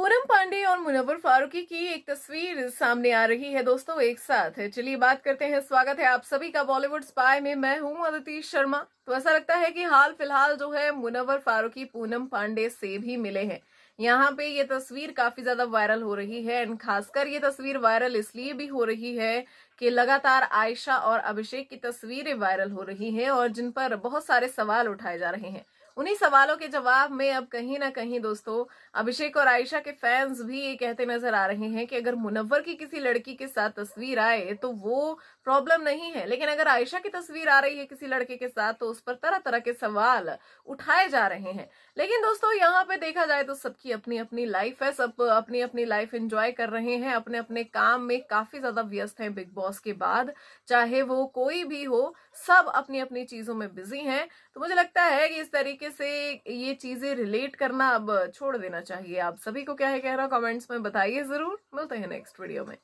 पूनम पांडे और मुनवर फारूकी की एक तस्वीर सामने आ रही है दोस्तों एक साथ चलिए बात करते हैं स्वागत है आप सभी का बॉलीवुड स्पाई में मैं हूं अदिति शर्मा तो ऐसा लगता है कि हाल फिलहाल जो है मुनवर फारूकी पूनम पांडे से भी मिले हैं यहाँ पे ये तस्वीर काफी ज्यादा वायरल हो रही है एंड खासकर ये तस्वीर वायरल इसलिए भी हो रही है कि लगातार आयशा और अभिषेक की तस्वीरें वायरल हो रही हैं और जिन पर बहुत सारे सवाल उठाए जा रहे हैं उन्हीं सवालों के जवाब में अब कहीं ना कहीं दोस्तों अभिषेक और आयशा के फैंस भी ये कहते नजर आ रहे हैं कि अगर मुनव्वर की किसी लड़की के साथ तस्वीर आए तो वो प्रॉब्लम नहीं है लेकिन अगर आयशा की तस्वीर आ रही है किसी लड़के के साथ तो उस पर तरह तरह के सवाल उठाए जा रहे हैं लेकिन दोस्तों यहाँ पे देखा जाए तो सबकी अपनी अपनी लाइफ है सब अपनी अपनी लाइफ एंजॉय कर रहे हैं अपने अपने काम में काफी ज्यादा व्यस्त हैं बिग बॉस के बाद चाहे वो कोई भी हो सब अपनी अपनी चीजों में बिजी हैं तो मुझे लगता है कि इस तरीके तरीके से ये चीजें रिलेट करना अब छोड़ देना चाहिए आप सभी को क्या है कह रहा कमेंट्स में बताइए जरूर मिलते हैं नेक्स्ट वीडियो में